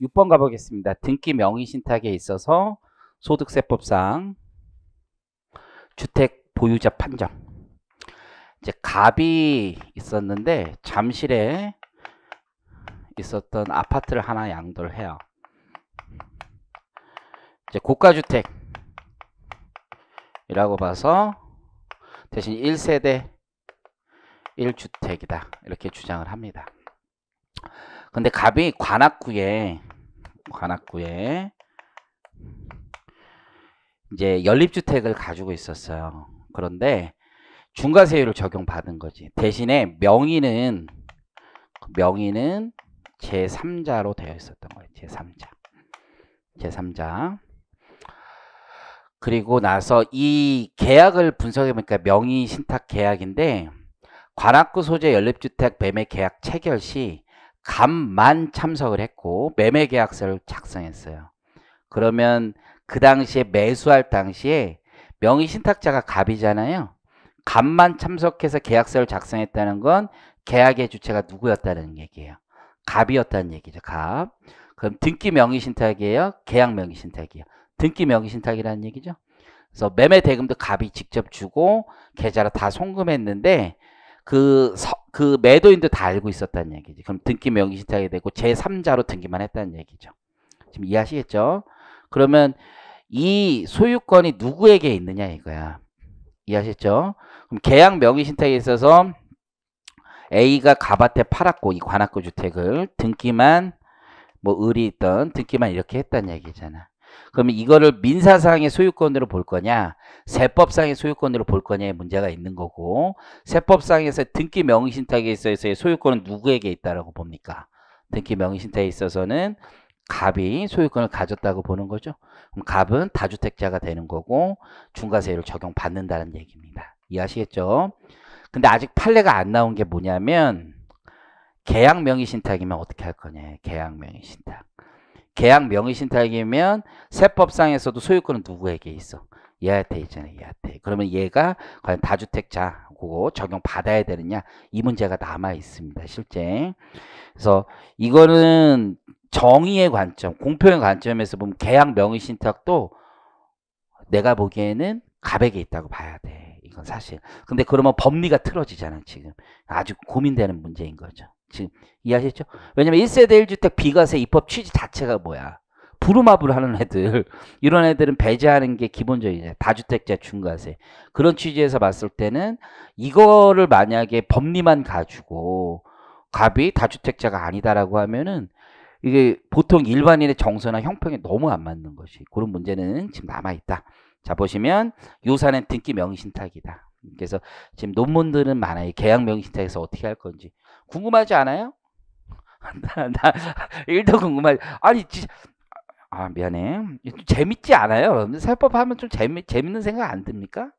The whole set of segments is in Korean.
6번 가보겠습니다. 등기 명의 신탁에 있어서 소득세법상 주택 보유자 판정 이제 갑이 있었는데 잠실에 있었던 아파트를 하나 양도를 해요. 이제 고가주택이라고 봐서 대신 1세대 1주택이다 이렇게 주장을 합니다. 근데 갑이 관악구에 관악구에 이제 연립주택을 가지고 있었어요. 그런데 중과세율을 적용받은 거지. 대신에 명의는 명의는 제3자로 되어 있었던 거예요. 제3자. 제3자. 그리고 나서 이 계약을 분석해 보니까 명의 신탁 계약인데 관악구 소재 연립주택 매매 계약 체결 시 감만 참석을 했고 매매 계약서를 작성했어요. 그러면 그 당시에 매수할 당시에 명의 신탁자가 갑이잖아요. 갑만 참석해서 계약서를 작성했다는 건 계약의 주체가 누구였다는 얘기예요. 갑이었다는 얘기죠. 갑. 그럼 등기 명의 신탁이에요. 계약 명의 신탁이에요. 등기 명의 신탁이라는 얘기죠. 그래서 매매 대금도 갑이 직접 주고 계좌로 다 송금했는데 그 서, 그 매도인도 다 알고 있었다는 얘기지. 그럼 등기 명의 신탁이 되고 제3자로 등기만 했다는 얘기죠. 지금 이해하시겠죠? 그러면 이 소유권이 누구에게 있느냐 이거야. 이해하셨죠? 그럼 계약 명의 신탁에 있어서 A가 가밭에 팔았고 이 관악구 주택을 등기만 뭐 을이 있던 등기만 이렇게 했다는 얘기잖아. 그러면 이거를 민사상의 소유권으로 볼 거냐 세법상의 소유권으로 볼 거냐의 문제가 있는 거고 세법상에서 등기 명의신탁에 있어서의 소유권은 누구에게 있다라고 봅니까? 등기 명의신탁에 있어서는 갑이 소유권을 가졌다고 보는 거죠. 그럼 갑은 다주택자가 되는 거고 중과세율을 적용받는다는 얘기입니다. 이해하시겠죠? 근데 아직 판례가 안 나온 게 뭐냐면 계약 명의 신탁이면 어떻게 할 거냐. 계약 명의 신탁. 계약 명의신탁이면 세법상에서도 소유권은 누구에게 있어? 얘한테 있잖아요. 얘한테. 그러면 얘가 과연 다주택자 그거 적용 받아야 되느냐 이 문제가 남아 있습니다. 실제. 그래서 이거는 정의의 관점, 공표의 관점에서 보면 계약 명의신탁도 내가 보기에는 가백에 있다고 봐야 돼. 이건 사실. 근데 그러면 법리가 틀어지잖아 지금. 아주 고민되는 문제인 거죠. 지금 이해하셨죠 왜냐면 1세대 1주택 비과세 입법 취지 자체가 뭐야? 부루마블 하는 애들 이런 애들은 배제하는 게 기본적이죠 다주택자 중과세 그런 취지에서 봤을 때는 이거를 만약에 법리만 가지고 갑이 다주택자가 아니다라고 하면은 이게 보통 일반인의 정서나 형평에 너무 안 맞는 것이 그런 문제는 지금 남아있다 자 보시면 요산의 등기 명의신탁이다 그래서 지금 논문들은 많아요 계약 명의신탁에서 어떻게 할 건지 궁금하지 않아요? 나, 나도 궁금하지. 아니, 진짜. 아, 미안해. 재밌지 않아요? 여러분들 살법 하면 좀 재미, 재밌는 생각 안 듭니까?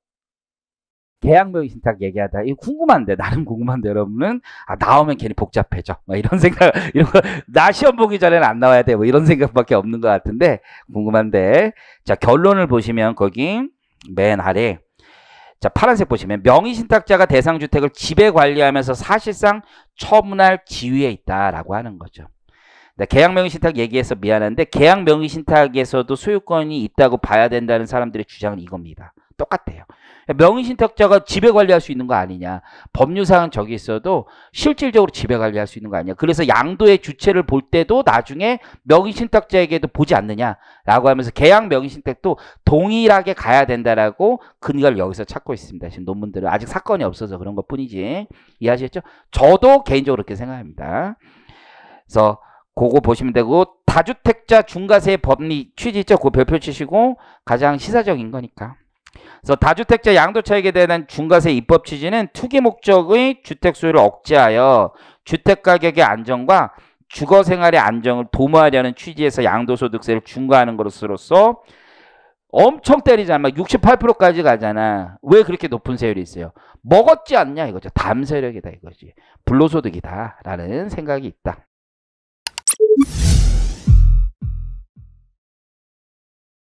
계약명의 신탁 얘기하다. 이거 궁금한데, 나름 궁금한데, 여러분은. 아, 나오면 괜히 복잡해져. 막 이런 생각, 이런 거, 나 시험 보기 전에는 안 나와야 돼. 뭐 이런 생각밖에 없는 것 같은데, 궁금한데. 자, 결론을 보시면 거기 맨 아래. 자, 파란색 보시면 명의신탁자가 대상주택을 지배 관리하면서 사실상 처분할 지위에 있다라고 하는 거죠. 계약 명의 신탁 얘기해서 미안한데 계약 명의 신탁에서도 소유권이 있다고 봐야 된다는 사람들의 주장은 이겁니다. 똑같아요. 명의신탁자가 지배 관리할 수 있는 거 아니냐. 법률상 저기 있어도 실질적으로 지배 관리할 수 있는 거 아니냐. 그래서 양도의 주체를 볼 때도 나중에 명의신탁자에게도 보지 않느냐라고 하면서 계약 명의신탁도 동일하게 가야 된다라고 근거를 여기서 찾고 있습니다. 지금 논문들은 아직 사건이 없어서 그런 것뿐이지 이해하시겠죠? 저도 개인적으로 그렇게 생각합니다. 그래서 그거 보시면 되고 다주택자 중과세 법리 취지죠. 그 별표 치시고 가장 시사적인 거니까. 그래서 다주택자 양도차익에 대한 중과세 입법 취지는 투기 목적의 주택 소유를 억제하여 주택 가격의 안정과 주거 생활의 안정을 도모하려는 취지에서 양도소득세를 중과하는 것으로서 엄청 때리잖아. 막 68%까지 가잖아. 왜 그렇게 높은 세율이 있어요? 먹었지 않냐 이거죠. 담세력이다 이거지. 불로소득이다라는 생각이 있다.